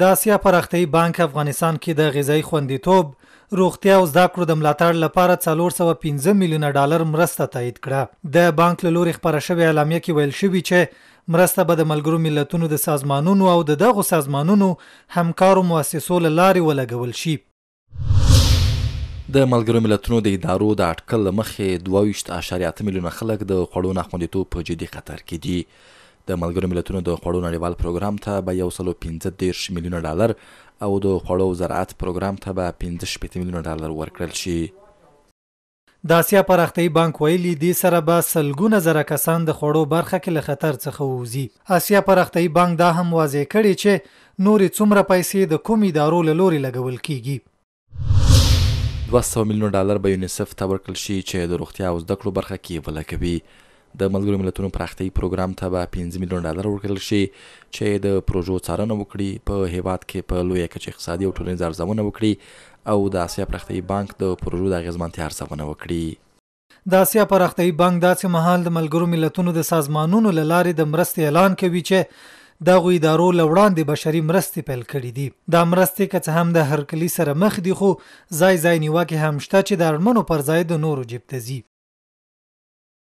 د اسیا پراختیایي بانک افغانستان کې د غذایی خوندیتوب روغتیا او زده کړو د ملاتړ لپاره 415 میلیونه ډالر مرسته تایید کړه د بانک له لوري خبره شوې اعلامیه کې ویل شوې چې مرسته به د ملګرو ملتونو د سازمانونو او د دغو سازمانونو همکارو مؤسسو له لارې ولګول شي د ملګرو ملتونو د ادارو د اټکل مخې 22.8 میلیونه خلک د خوړو ناخوندیتوب په جدي خطر کې دي د ملګرو ملتونو د خوړو نړیوال پروګرام ته به 115 میلیونه ډالر او د خوړو زراعت پروګرام ته به 15 میلیونه ډالر ورکړل شي د آسیا پراختیایي بانک ویلي دی سره به سلګونه زره کسان د خوړو برخه کې له خطر څخه ووزي آسیا پراختیایي بانک دا هم واضح کړي چې نورې څومره پیسې د کوم ادارو له لوري لګول کیږي 200 میلیون ډالر به یونیسف ته ورکړل شي چې د روغتیا او زده کړو برخه کې ولګوي د ملګرو ملتونو پراختیاي پروګرام ته به 15 میلیون ډالر ورکړل شي چې د پروژو څارنه وکړي په هیواد کې په لوی کچه اقتصادي او ټولنیز ارزونه وکړي او د اسیا پراختیاي بانک د پروژو د غزمانتي ارزونه وکړي د اسیا پراختیاي بانک داسې مهال د ملګرو ملتونو د سازمانونو لارې د مرستې اعلان کوي چې دا غو ادارو لوړان د بشري مرستې پیل کړې دي دا مرستې که څه هم د هرکلی سره مخ دي خو ځای ځای نیوکه هم شته چې د اړمنو پر ځای د نورو جیب تزي